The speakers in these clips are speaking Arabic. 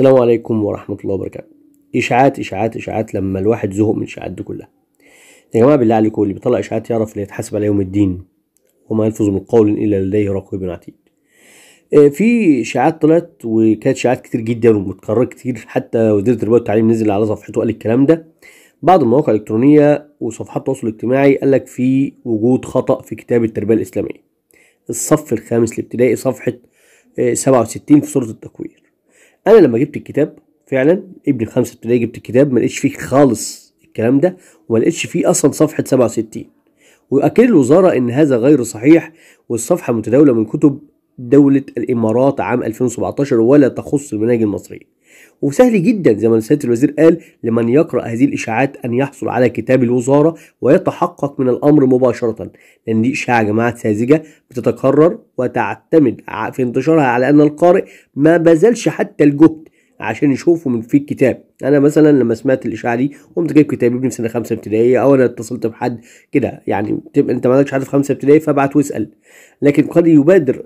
السلام عليكم ورحمة الله وبركاته إشاعات إشاعات إشاعات لما الواحد زهق من الإشاعات دي كلها يا جماعة بالله عليكم اللي بيطلع إشاعات يعرف اللي يتحاسب على يوم الدين وما يلفظ من قول إلا لديه رقيب عتيد آه، في إشاعات طلعت وكانت إشاعات كتير جدا ومتكررة كتير حتى وزير التربية والتعليم نزل على صفحته قال الكلام ده بعض المواقع الإلكترونية وصفحات التواصل الاجتماعي قال لك في وجود خطأ في كتاب التربية الإسلامية الصف الخامس الابتدائي صفحة 67 آه، في سورة التكوير انا لما جبت الكتاب فعلا ابن خمسة ابتدائي جبت الكتاب ما لقيتش فيه خالص الكلام ده وما لقيتش فيه اصلا صفحه 67 واكد الوزاره ان هذا غير صحيح والصفحه متداوله من كتب دوله الامارات عام 2017 ولا تخص المناهج المصريه وسهل جدا زي ما سياده الوزير قال لمن يقرا هذه الاشاعات ان يحصل على كتاب الوزاره ويتحقق من الامر مباشره لان دي اشاعه يا جماعه ساذجه بتتكرر وتعتمد في انتشارها على ان القارئ ما بذلش حتى الجهد عشان يشوفوا من في الكتاب انا مثلا لما سمعت الاشاعه دي قمت جايب كتاب ابني في سنه خمسه ابتدائيه او انا اتصلت بحد كده يعني تبقى انت عندكش حد في خمسه ابتدائي فابعت واسال لكن قد يبادر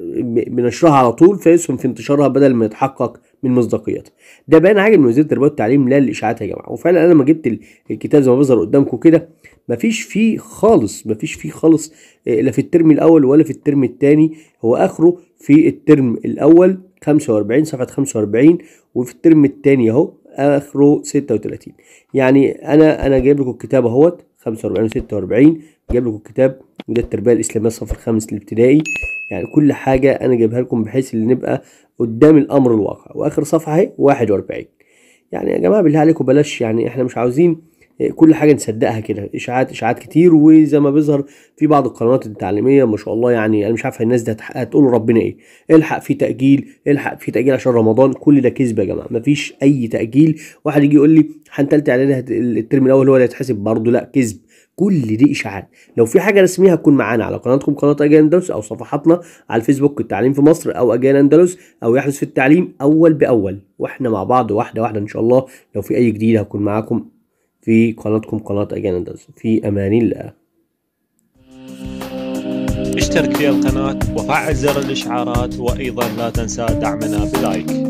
بنشرها على طول فيسهم في انتشارها بدل ما يتحقق من مصداقيتها ده بيان عاجب من وزير التربيه والتعليم لا للاشاعات يا جماعه وفعلا انا لما جبت الكتاب زي ما بيظهر قدامكم كده مفيش فيه خالص مفيش فيه خالص آه، لا في الترم الاول ولا في الترم الثاني هو اخره في الترم الاول 45 صفحه 45 وفي الترم الثاني اهو اخره 36 يعني انا انا جايب لكم الكتاب اهوت 45 و 46 جايب لكم الكتاب وده التربيه الاسلاميه الصف الخامس الابتدائي يعني كل حاجة أنا جايبها لكم بحيث إن نبقى قدام الأمر الواقع وآخر صفحة أهي 41 يعني يا جماعة بالله عليكم بلاش يعني إحنا مش عاوزين آه، كل حاجه نصدقها كده اشاعات اشاعات كتير وزي ما بيظهر في بعض القنوات التعليميه ما شاء الله يعني انا مش عارف الناس دي هتقول ربنا ايه الحق في تاجيل الحق في تاجيل عشان رمضان كل ده كذب يا جماعه مفيش اي تاجيل واحد يجي يقول لي هنتلت اعدادي الترم الاول هو اللي هيتحسب برضه لا كذب كل دي اشاعات لو في حاجه رسميه هتكون معانا على قناتكم قناه اجيال اندلس او صفحاتنا على الفيسبوك التعليم في مصر او اجيال اندلس او يحدث في التعليم اول باول واحنا مع بعض واحده واحده ان شاء الله لو في اي جديد هكون معاكم في قناتكم قناه اجيال اندلس في امان الله اشترك في القناة وفعل زر الإشعارات وأيضا لا تنسى دعمنا بلايك